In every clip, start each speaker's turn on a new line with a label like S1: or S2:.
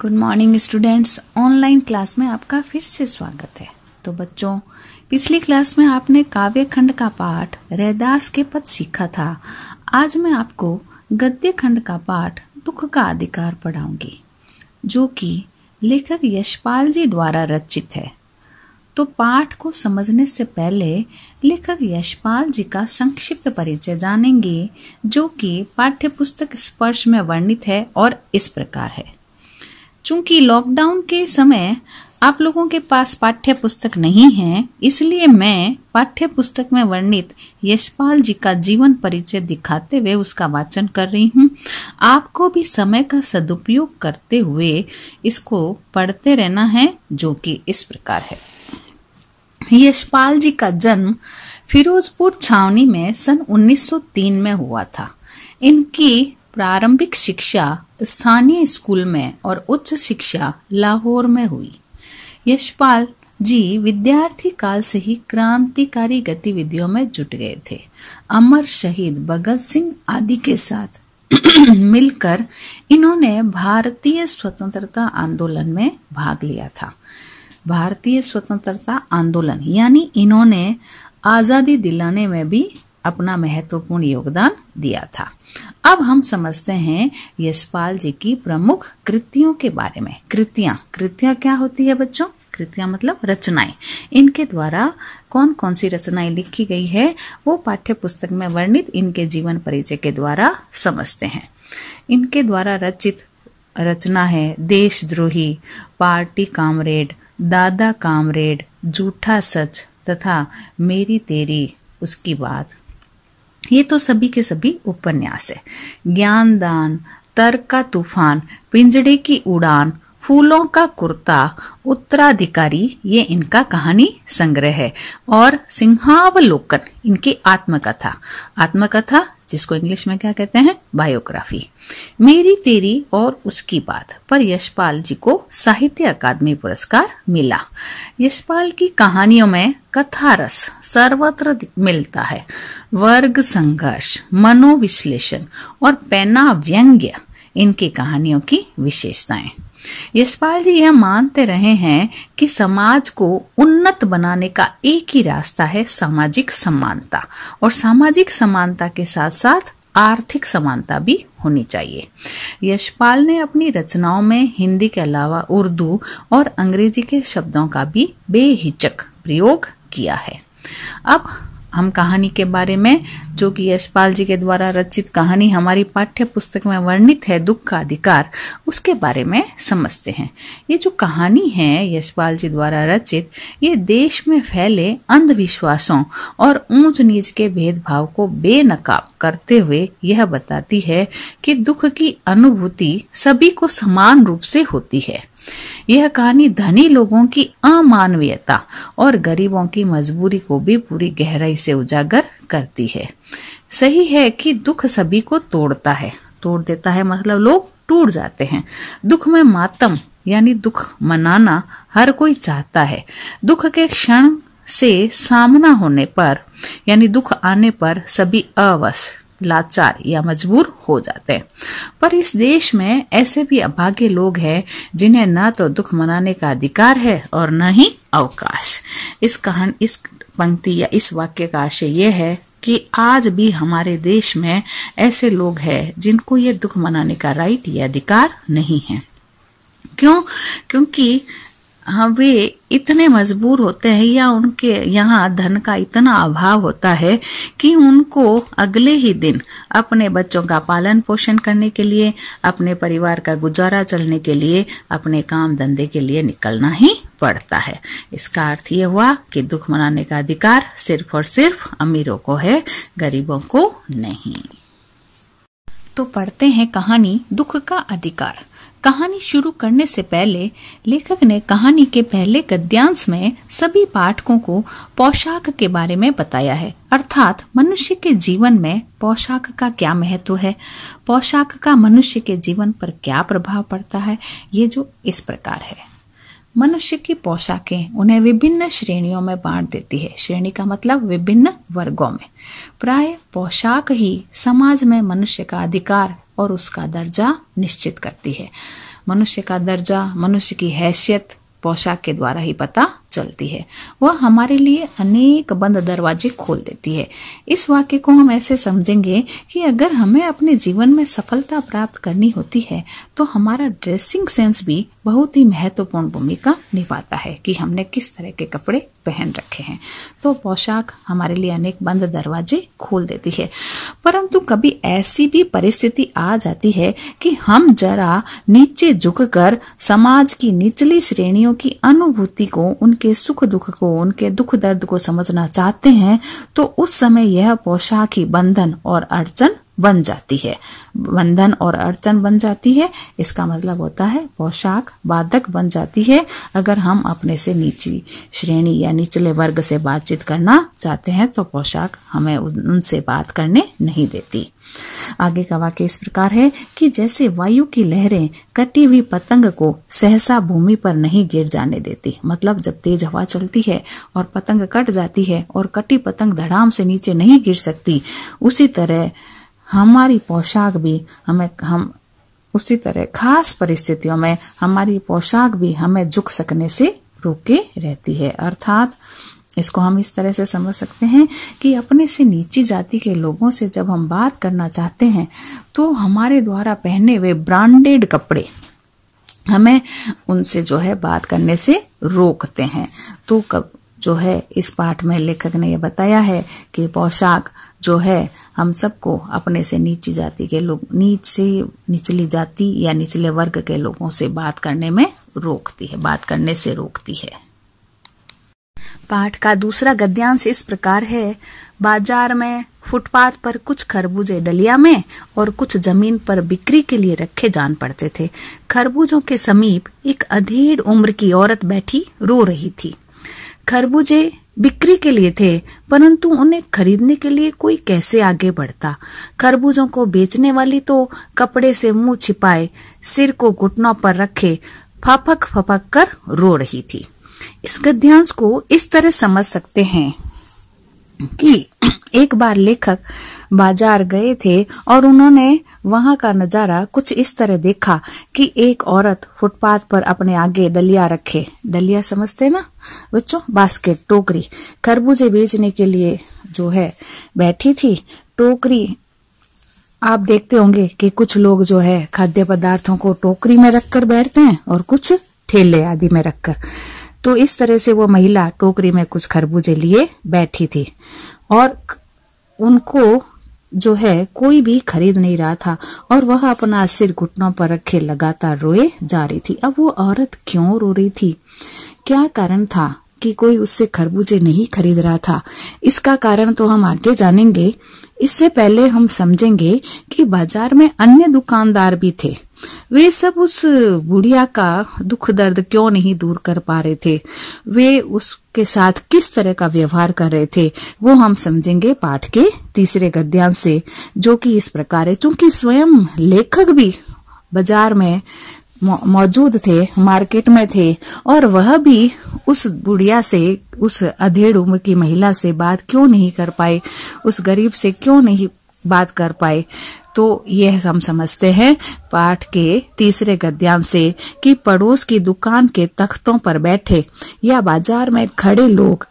S1: good morning students online class में आपका फिर से स्वागत है तो बच्चों पिछली क्लास में आपने काव्य खंड का पाठ रैदास के पद सीखा था आज मैं आपको गद्य खंड का पाठ दुख का अधिकार पढ़ाऊंगी जो कि लेखक यशपाल जी द्वारा रचित है तो पाठ को समझने से पहले लेखक यशपाल जी का संक्षिप्त परिचय जानेंगे जो कि पुस्तक स्पर्श में वर्णित है और इस प्रकार है चूंकि लॉकडाउन के समय आप लोगों के पास पाठ्य पुस्तक नहीं है इसलिए मैं पाठ्य पुस्तक में वर्णित यशपाल जी का जीवन परिचय दिखाते हुए उसका वाचन कर रही हूँ आपको भी समय का सदुपयोग करते हुए इसको पढ़ते रहना है जो कि इस प्रकार है यशपाल जी का जन्म फिरोजपुर छावनी में सन 1903 में हुआ था इनकी प्रारंभिक शिक्षा स्थानीय स्कूल में और उच्च शिक्षा लाहौर में हुई यशपाल जी विद्यार्थी काल से ही क्रांतिकारी गतिविधियों में जुट गए थे अमर शहीद भगत सिंह आदि के साथ मिलकर इन्होंने भारतीय स्वतंत्रता आंदोलन में भाग लिया था भारतीय स्वतंत्रता आंदोलन यानी इन्होंने आज़ादी दिलाने में भी अपना महत्वपूर्ण योगदान दिया था अब हम समझते हैं यशपाल जी की प्रमुख कृतियों के बारे में कृतियां कृतियां क्या होती है बच्चों कृतियां मतलब रचनाएं इनके द्वारा कौन कौन सी रचनाएं लिखी गई है वो पाठ्य पुस्तक में वर्णित इनके जीवन परिचय के द्वारा समझते हैं इनके द्वारा रचित रचना है देशद्रोही पार्टी कामरेड दादा कामरेड जूठा सच तथा मेरी तेरी उसकी बात ये तो सभी के सभी उपन्यास है ज्ञान दान तर्क का तूफान पिंजड़े की उड़ान फूलों का कुर्ता उत्तराधिकारी ये इनका कहानी संग्रह है और सिंहावलोकन इनकी आत्मकथा आत्मकथा जिसको इंग्लिश में क्या कहते हैं बायोग्राफी मेरी तेरी और उसकी बात पर यशपाल जी को साहित्य अकादमी पुरस्कार मिला यशपाल की कहानियों में कथा रस सर्वत्र मिलता है वर्ग संघर्ष मनोविश्लेषण और पैना व्यंग्य इनकी कहानियों की विशेषताएं यशपाल जी यह मानते रहे हैं कि समाज को उन्नत बनाने का एक ही रास्ता है सामाजिक समानता और सामाजिक समानता के साथ साथ आर्थिक समानता भी होनी चाहिए यशपाल ने अपनी रचनाओं में हिंदी के अलावा उर्दू और अंग्रेजी के शब्दों का भी बेहिचक प्रयोग किया है अब हम कहानी के बारे में जो कि यशपाल जी के द्वारा रचित कहानी हमारी पाठ्य पुस्तक में वर्णित है दुख का अधिकार उसके बारे में समझते हैं ये जो कहानी है यशपाल जी द्वारा रचित ये देश में फैले अंधविश्वासों और ऊंच नीच के भेदभाव को बेनकाब करते हुए यह बताती है कि दुख की अनुभूति सभी को समान रूप से होती है यह कहानी धनी लोगों की अमानवीयता और गरीबों की मजबूरी को भी पूरी गहराई से उजागर करती है सही है कि दुख सभी को तोड़ता है तोड़ देता है मतलब लोग टूट जाते हैं दुख में मातम यानी दुख मनाना हर कोई चाहता है दुख के क्षण से सामना होने पर यानी दुख आने पर सभी अवश्य लाचार या मजबूर हो जाते हैं पर इस देश में ऐसे भी अभागे लोग हैं जिन्हें ना तो दुख मनाने का अधिकार है और न ही अवकाश इस कहान इस पंक्ति या इस वाक्य का आशय यह है कि आज भी हमारे देश में ऐसे लोग हैं जिनको ये दुख मनाने का राइट या अधिकार नहीं है क्यों क्योंकि हाँ वे इतने मजबूर होते हैं या उनके यहाँ धन का इतना अभाव होता है कि उनको अगले ही दिन अपने बच्चों का पालन पोषण करने के लिए अपने परिवार का गुजारा चलने के लिए अपने काम धंधे के लिए निकलना ही पड़ता है इसका अर्थ ये हुआ कि दुख मनाने का अधिकार सिर्फ और सिर्फ अमीरों को है गरीबों को नहीं तो पढ़ते हैं कहानी दुख का अधिकार कहानी शुरू करने से पहले लेखक ने कहानी के पहले गद्यांश में सभी पाठकों को पोशाक के बारे में बताया है अर्थात मनुष्य के जीवन में पोशाक का क्या महत्व है पोशाक का मनुष्य के जीवन पर क्या प्रभाव पड़ता है ये जो इस प्रकार है मनुष्य की पोशाकें उन्हें विभिन्न श्रेणियों में बांट देती है श्रेणी का मतलब विभिन्न वर्गों में प्राय पोशाक ही समाज में मनुष्य का अधिकार और उसका दर्जा निश्चित करती है मनुष्य का दर्जा मनुष्य की हैसियत पोशाक के द्वारा ही पता चलती है वह हमारे लिए अनेक बंद दरवाजे खोल देती है इस वाक्य को हम ऐसे समझेंगे कि अगर हमें अपने जीवन में सफलता प्राप्त करनी होती है तो हमारा ड्रेसिंग सेंस भी बहुत ही महत्वपूर्ण भूमिका निभाता है कि हमने किस तरह के कपड़े पहन रखे हैं तो पोशाक हमारे लिए अनेक बंद दरवाजे खोल देती है परंतु कभी ऐसी भी परिस्थिति आ जाती है कि हम जरा नीचे झुककर समाज की निचली श्रेणियों की अनुभूति को उनकी उनके सुख दुख को उनके दुख दर्द को समझना चाहते हैं तो उस समय यह पोशाकी बंधन और अड़चन बन जाती है बंधन और अड़चन बन जाती है इसका मतलब होता है पोशाक बाधक बन जाती है अगर हम अपने से नीची श्रेणी या निचले वर्ग से बातचीत करना चाहते हैं तो पोशाक हमें उनसे बात करने नहीं देती आगे का वाक्य इस प्रकार है कि जैसे वायु की लहरें कटी हुई पतंग को सहसा भूमि पर नहीं गिर जाने देती मतलब जब तेज हवा चलती है और पतंग कट जाती है और कटी पतंग धड़ाम से नीचे नहीं गिर सकती उसी तरह हमारी पोशाक भी हमें हम उसी तरह खास परिस्थितियों में हमारी पोशाक भी हमें झुक सकने से रोके रहती है अर्थात इसको हम इस तरह से समझ सकते हैं कि अपने से नीची जाति के लोगों से जब हम बात करना चाहते हैं तो हमारे द्वारा पहने हुए ब्रांडेड कपड़े हमें उनसे जो है बात करने से रोकते हैं तो कब जो है इस पाठ में लेखक ने यह बताया है कि पोशाक जो है हम सबको अपने से नीची जाति के लोग नीच से निचली जाति या निचले वर्ग के लोगों से बात करने में रोकती है बात करने से रोकती है पाठ का दूसरा गद्यांश इस प्रकार है बाजार में फुटपाथ पर कुछ खरबूजे डलिया में और कुछ जमीन पर बिक्री के लिए रखे जान पड़ते थे खरबूजों के समीप एक अधेड़ उम्र की औरत बैठी रो रही थी खरबूजे बिक्री के लिए थे परंतु उन्हें खरीदने के लिए कोई कैसे आगे बढ़ता खरबूजों को बेचने वाली तो कपड़े से मुंह छिपाए सिर को घुटनों पर रखे फापक फपक कर रो रही थी इस गद्यांश को इस तरह समझ सकते हैं कि एक बार लेखक बाजार गए थे और उन्होंने वहां का नजारा कुछ इस तरह देखा कि एक औरत फुटपाथ पर अपने आगे डलिया रखे डलिया समझते ना बच्चों बास्केट टोकरी खरबूजे बेचने के लिए जो है बैठी थी टोकरी आप देखते होंगे कि कुछ लोग जो है खाद्य पदार्थों को टोकरी में रखकर बैठते हैं और कुछ ठेले आदि में रखकर तो इस तरह से वो महिला टोकरी में कुछ खरबूजे लिए बैठी थी और उनको जो है कोई भी खरीद नहीं रहा था और वह अपना सिर घुटनों पर रखे लगातार रोए जा रही थी अब वो औरत क्यों रो रही थी क्या कारण था कि कोई उससे खरबूजे नहीं खरीद रहा था इसका कारण तो हम आगे जानेंगे इससे पहले हम समझेंगे कि बाजार में अन्य दुकानदार भी थे वे सब उस बुढ़िया का दुख दर्द क्यों नहीं दूर कर पा रहे थे वे उसके साथ किस तरह का व्यवहार कर रहे थे वो हम समझेंगे पाठ के तीसरे गद्यांश से जो कि इस प्रकार है चूंकि स्वयं लेखक भी बाजार में मौजूद थे मार्केट में थे और वह भी उस बुढ़िया से उस अधेड़ उम्र की महिला से बात क्यों नहीं कर पाए उस गरीब से क्यों नहीं बात कर पाए तो यह हम समझते हैं पाठ के तीसरे गद्यांश से कि पड़ोस की दुकान के तख्तों पर बैठे या बाजार में खड़े लोग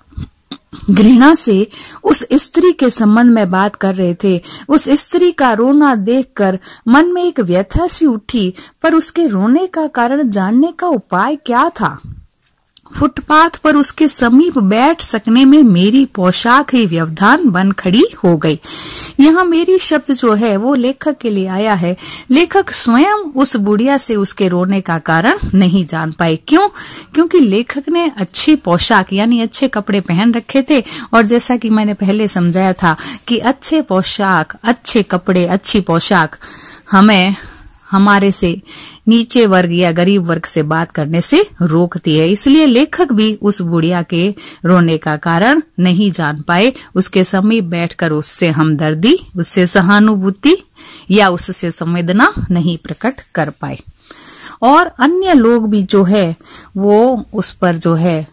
S1: घृणा से उस स्त्री के संबंध में बात कर रहे थे उस स्त्री का रोना देखकर मन में एक व्यथा सी उठी पर उसके रोने का कारण जानने का उपाय क्या था फुटपाथ पर उसके समीप बैठ सकने में मेरी पोशाक ही व्यवधान बन खड़ी हो गई यहाँ मेरी शब्द जो है वो लेखक के लिए आया है लेखक स्वयं उस बुढ़िया से उसके रोने का कारण नहीं जान पाए क्यों क्योंकि लेखक ने अच्छी पोशाक यानी अच्छे कपड़े पहन रखे थे और जैसा कि मैंने पहले समझाया था कि अच्छे पोशाक अच्छे कपड़े अच्छी पोशाक हमें हमारे से नीचे वर्ग या गरीब वर्ग से बात करने से रोकती है इसलिए लेखक भी उस बुढ़िया के रोने का कारण नहीं जान पाए उसके समीप बैठकर उससे हमदर्दी उससे सहानुभूति या उससे संवेदना नहीं प्रकट कर पाए और अन्य लोग भी जो है वो उस पर जो है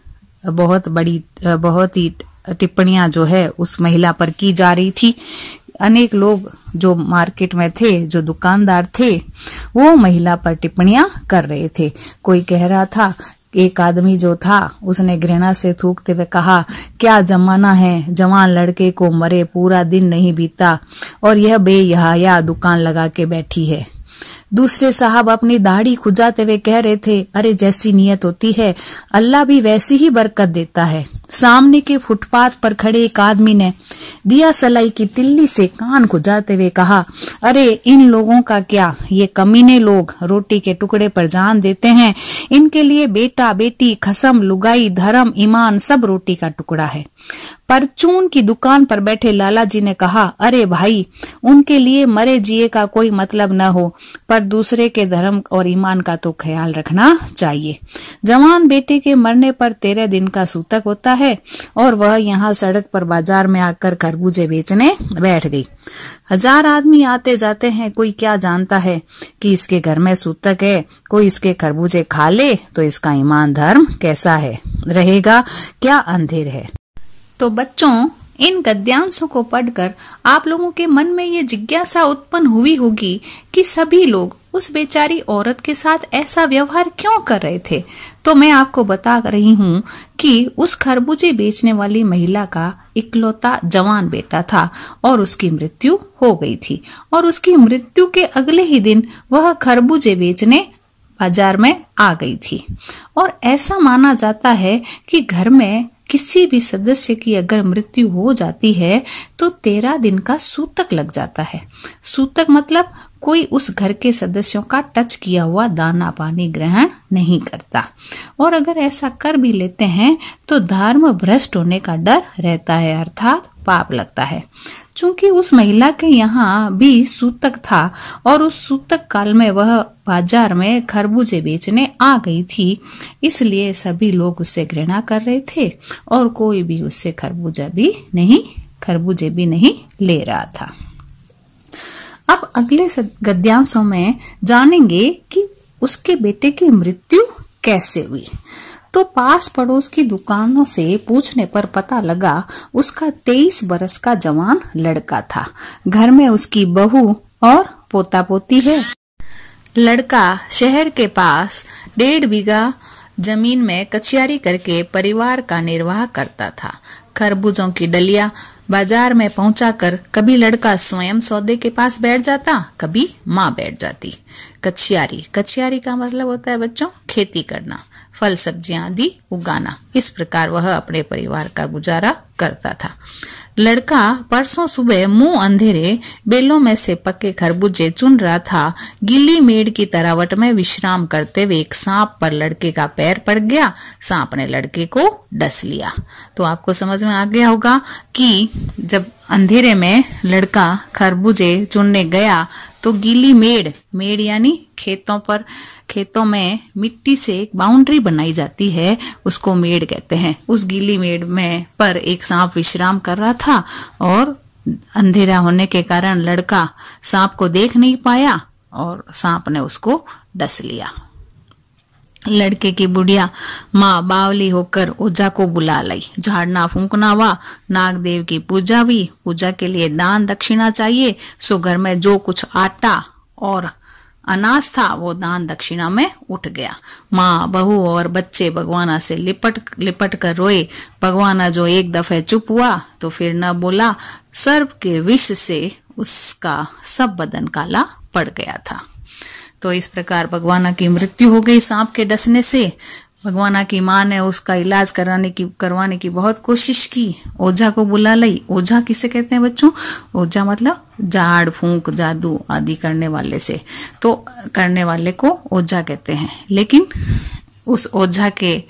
S1: बहुत बड़ी बहुत ही टिप्पणियां जो है उस महिला पर की जा रही थी अनेक लोग जो मार्केट में थे जो दुकानदार थे वो महिला पर टिप्पणियां कर रहे थे कोई कह रहा था एक आदमी जो था उसने घृणा से थूकते हुए कहा क्या जमाना है जवान लड़के को मरे पूरा दिन नहीं बीता और यह बेयहाया दुकान लगा के बैठी है दूसरे साहब अपनी दाढ़ी खुजाते हुए कह रहे थे अरे जैसी नियत होती है अल्लाह भी वैसी ही बरकत देता है सामने के फुटपाथ पर खड़े एक आदमी ने दिया सलाई की तिल्ली से कान को जाते हुए कहा अरे इन लोगों का क्या ये कमीने लोग रोटी के टुकड़े पर जान देते हैं इनके लिए बेटा बेटी खसम लुगाई धर्म ईमान सब रोटी का टुकड़ा है परचून की दुकान पर बैठे लाला जी ने कहा अरे भाई उनके लिए मरे जिए का कोई मतलब न हो पर दूसरे के धर्म और ईमान का तो ख्याल रखना चाहिए जवान बेटे के मरने पर तेरह दिन का सूतक होता है है और वह यहाँ सड़क पर बाजार में आकर खरबूजे बेचने बैठ गई हजार आदमी आते जाते हैं कोई क्या जानता है कि इसके घर में सूतक है कोई इसके खरबूजे खा ले तो इसका ईमान धर्म कैसा है रहेगा क्या अंधेर है तो बच्चों इन गद्यांशों को पढ़कर आप लोगों के मन में ये जिज्ञासा उत्पन्न हुई होगी कि सभी लोग उस बेचारी औरत के साथ ऐसा व्यवहार क्यों कर रहे थे तो मैं आपको बता रही हूँ कि उस खरबूजे बेचने वाली महिला का इकलौता जवान बेटा था और उसकी मृत्यु हो गई थी और उसकी मृत्यु के अगले ही दिन वह खरबूजे बेचने बाजार में आ गई थी और ऐसा माना जाता है कि घर में किसी भी सदस्य की अगर मृत्यु हो जाती है तो तेरह दिन का सूतक लग जाता है सूतक मतलब कोई उस घर के सदस्यों का टच किया हुआ दाना पानी ग्रहण नहीं करता और अगर ऐसा कर भी लेते हैं तो धर्म भ्रष्ट होने का डर रहता है अर्थात पाप लगता है चूंकि उस महिला के यहाँ भी सूतक था और उस सूतक काल में वह बाजार में खरबूजे बेचने आ गई थी इसलिए सभी लोग उससे घृणा कर रहे थे और कोई भी उससे खरबूजा भी नहीं खरबूजे भी नहीं ले रहा था अब अगले गद्यांशों में जानेंगे कि उसके बेटे की मृत्यु कैसे हुई तो पास पड़ोस की दुकानों से पूछने पर पता लगा उसका तेईस बरस का जवान लड़का था घर में उसकी बहू और पोता पोती है लड़का शहर के पास डेढ़ बीघा जमीन में कचियारी करके परिवार का निर्वाह करता था खरबूजों की डलिया बाजार में पहुंचा कर कभी लड़का स्वयं सौदे के पास बैठ जाता कभी माँ बैठ जाती कछियारी कछियारी का मतलब होता है बच्चों खेती करना फल सब्जियां आदि उगाना इस प्रकार वह अपने परिवार का गुजारा करता था लड़का परसों सुबह मुंह अंधेरे बेलों में से पके खरबूजे चुन रहा था गिल्ली मेड़ की तरावट में विश्राम करते हुए एक सांप पर लड़के का पैर पड़ गया सांप ने लड़के को डस लिया तो आपको समझ में आ गया होगा कि जब अंधेरे में लड़का खरबूजे चुनने गया तो गीली मेड़ मेड़ यानी खेतों पर खेतों में मिट्टी से एक बाउंड्री बनाई जाती है उसको मेड़ कहते हैं उस गीली मेड़ में पर एक सांप विश्राम कर रहा था और अंधेरा होने के कारण लड़का सांप को देख नहीं पाया और सांप ने उसको डस लिया लड़के की बुढ़िया माँ बावली होकर ओझा को बुला लाई झाड़ना फूकना वा नागदेव की पूजा भी पूजा के लिए दान दक्षिणा चाहिए सो घर में जो कुछ आटा और अनाज था वो दान दक्षिणा में उठ गया माँ बहू और बच्चे भगवाना से लिपट लिपट कर रोए भगवाना जो एक दफे चुप हुआ तो फिर न बोला सर्प के विष से उसका सब बदन काला पड़ गया था तो इस प्रकार भगवाना की मृत्यु हो गई सांप के डसने से भगवाना की माँ ने उसका इलाज कराने की करवाने की बहुत कोशिश की ओझा को बुला लई ओझा किसे कहते हैं बच्चों ओझा मतलब झाड़ फूंक जादू आदि करने वाले से तो करने वाले को ओझा कहते हैं लेकिन उस ओझा के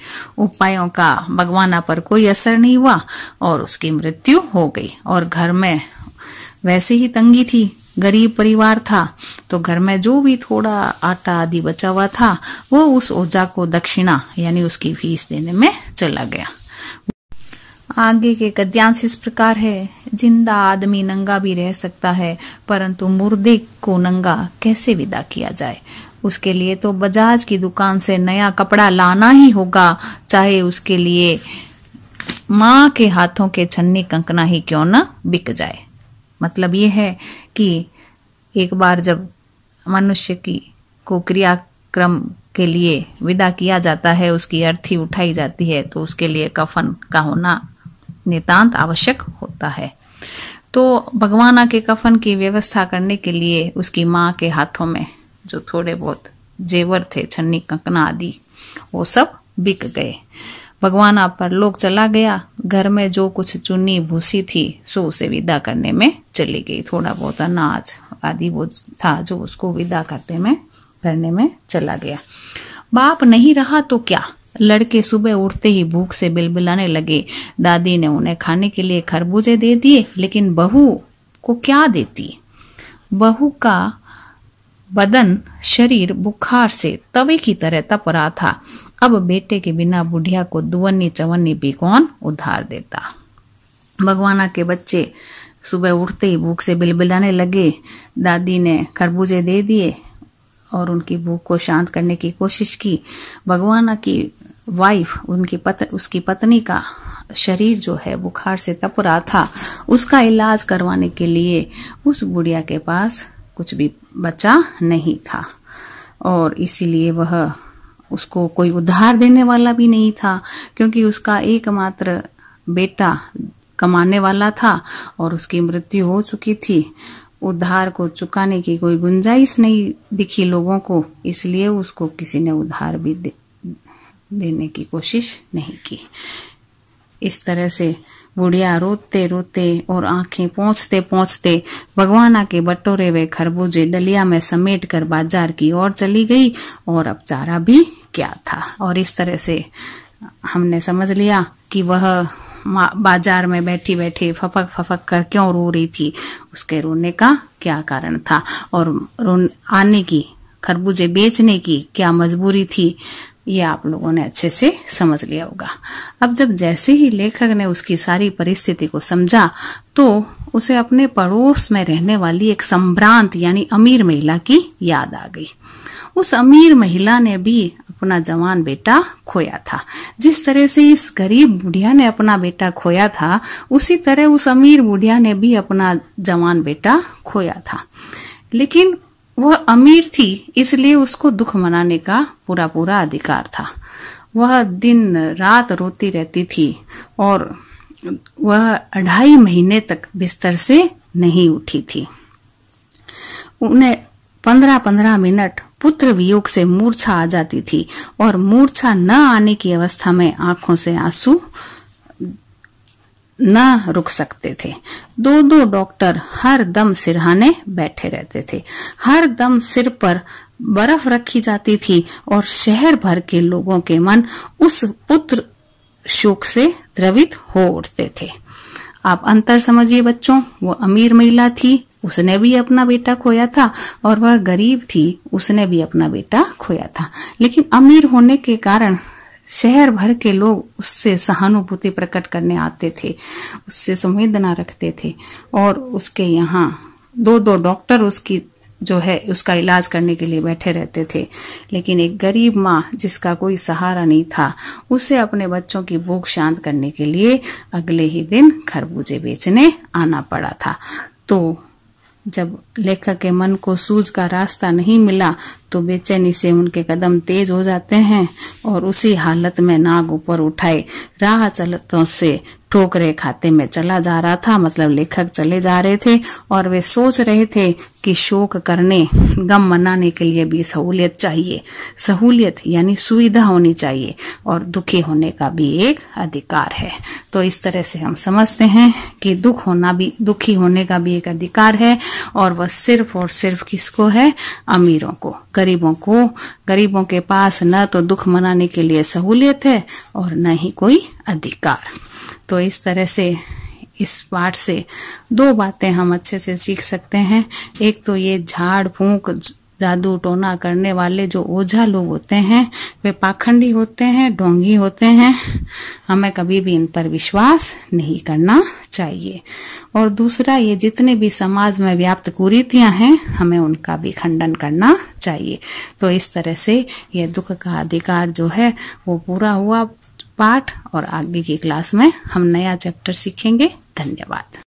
S1: उपायों का भगवाना पर कोई असर नहीं हुआ और उसकी मृत्यु हो गई और घर में वैसे ही तंगी थी गरीब परिवार था तो घर में जो भी थोड़ा आटा आदि बचा हुआ था वो उस ओझा को दक्षिणा यानी उसकी फीस देने में चला गया आगे के गद्यांश इस प्रकार है जिंदा आदमी नंगा भी रह सकता है परंतु मुर्दे को नंगा कैसे विदा किया जाए उसके लिए तो बजाज की दुकान से नया कपड़ा लाना ही होगा चाहे उसके लिए माँ के हाथों के छन्नी कंकना ही क्यों न बिक जाए मतलब ये है कि एक बार जब मनुष्य की को क्रियाक्रम के लिए विदा किया जाता है उसकी अर्थी उठाई जाती है तो उसके लिए कफन का होना नितांत आवश्यक होता है तो भगवान के कफन की व्यवस्था करने के लिए उसकी माँ के हाथों में जो थोड़े बहुत जेवर थे छन्नी कंकना आदि वो सब बिक गए भगवान आप पर लोग चला गया घर में जो कुछ चुनी भूसी थी सो उसे विदा करने में चली गई थोड़ा बहुत अनाज आदि वो था जो उसको विदा करते में करने में चला गया बाप नहीं रहा तो क्या लड़के सुबह उठते ही भूख से बिलबिलाने लगे दादी ने उन्हें खाने के लिए खरबूजे दे दिए लेकिन बहू को क्या देती बहू का बदन शरीर बुखार से तवे की तरह तप रहा था अब बेटे के बिना बुढ़िया को दुवन्नी चवन्नी भी कौन उधार देता भगवाना के बच्चे सुबह उठते ही भूख से बिलबिलाने लगे दादी ने खरबूजे दे दिए और उनकी भूख को शांत करने की कोशिश की भगवाना की वाइफ उनकी पत, उसकी पत्नी का शरीर जो है बुखार से तप रहा था उसका इलाज करवाने के लिए उस बुढ़िया के पास कुछ भी बचा नहीं था और इसीलिए वह उसको कोई उधार देने वाला भी नहीं था क्योंकि उसका एकमात्र बेटा कमाने वाला था और उसकी मृत्यु हो चुकी थी उधार को चुकाने की कोई गुंजाइश नहीं दिखी लोगों को इसलिए उसको किसी ने उधार भी दे, देने की कोशिश नहीं की इस तरह से बुढ़िया रोते रोते और आंखें पहुंचते पहुंचते भगवाना के बटोरे वे खरबूजे डलिया में समेट कर बाजार की ओर चली गई और अब चारा भी क्या था और इस तरह से हमने समझ लिया कि वह बाजार में बैठी बैठी फफक फफक कर क्यों रो रही थी उसके रोने का क्या कारण था और रोन आने की खरबूजे बेचने की क्या मजबूरी थी ये आप लोगों ने अच्छे से समझ लिया होगा अब जब जैसे ही लेखक ने उसकी सारी परिस्थिति को समझा तो उसे अपने पड़ोस में रहने वाली एक संभ्रांत यानी अमीर महिला की याद आ गई उस अमीर महिला ने भी अपना जवान बेटा खोया था जिस तरह से इस गरीब बुढ़िया ने अपना बेटा खोया था उसी तरह उस अमीर बुढ़िया ने भी अपना जवान बेटा खोया था लेकिन वह अमीर थी इसलिए उसको दुख मनाने का पूरा पूरा अधिकार था वह दिन रात रोती रहती थी और वह अढ़ाई महीने तक बिस्तर से नहीं उठी थी उन्हें पंद्रह पंद्रह मिनट पुत्र वियोग से मूर्छा आ जाती थी और मूर्छा न आने की अवस्था में आंखों से आंसू न रुक सकते थे दो दो डॉक्टर हर दम सिरहाने बैठे रहते थे हर दम सिर पर बर्फ रखी जाती थी और शहर भर के लोगों के मन उस पुत्र शोक से द्रवित हो उठते थे आप अंतर समझिए बच्चों वो अमीर महिला थी उसने भी अपना बेटा खोया था और वह गरीब थी उसने भी अपना बेटा खोया था लेकिन अमीर होने के कारण शहर भर के लोग उससे सहानुभूति प्रकट करने आते थे उससे संवेदना रखते थे और उसके यहाँ दो दो डॉक्टर उसकी जो है उसका इलाज करने के लिए बैठे रहते थे लेकिन एक गरीब माँ जिसका कोई सहारा नहीं था उसे अपने बच्चों की भूख शांत करने के लिए अगले ही दिन खरबूजे बेचने आना पड़ा था तो जब लेखक के मन को सूझ का रास्ता नहीं मिला तो बेचैनी से उनके कदम तेज हो जाते हैं और उसी हालत में नाग ऊपर उठाए राह चलतों से ठोकरे खाते में चला जा रहा था मतलब लेखक चले जा रहे थे और वे सोच रहे थे कि शोक करने गम मनाने के लिए भी सहूलियत चाहिए सहूलियत यानी सुविधा होनी चाहिए और दुखी होने का भी एक अधिकार है तो इस तरह से हम समझते हैं कि दुख होना भी दुखी होने का भी एक अधिकार है और वह सिर्फ और सिर्फ किसको है अमीरों को गरीबों को गरीबों के पास न तो दुख मनाने के लिए सहूलियत है और न ही कोई अधिकार तो इस तरह से इस पाठ से दो बातें हम अच्छे से सीख सकते हैं एक तो ये झाड़ फूंक जादू टोना करने वाले जो ओझा लोग होते हैं वे पाखंडी होते हैं ढोंगी होते हैं हमें कभी भी इन पर विश्वास नहीं करना चाहिए और दूसरा ये जितने भी समाज में व्याप्त कुरीतियां हैं हमें उनका भी खंडन करना चाहिए तो इस तरह से ये दुख का अधिकार जो है वो पूरा हुआ पाठ और आगे की क्लास में हम नया चैप्टर सीखेंगे धन्यवाद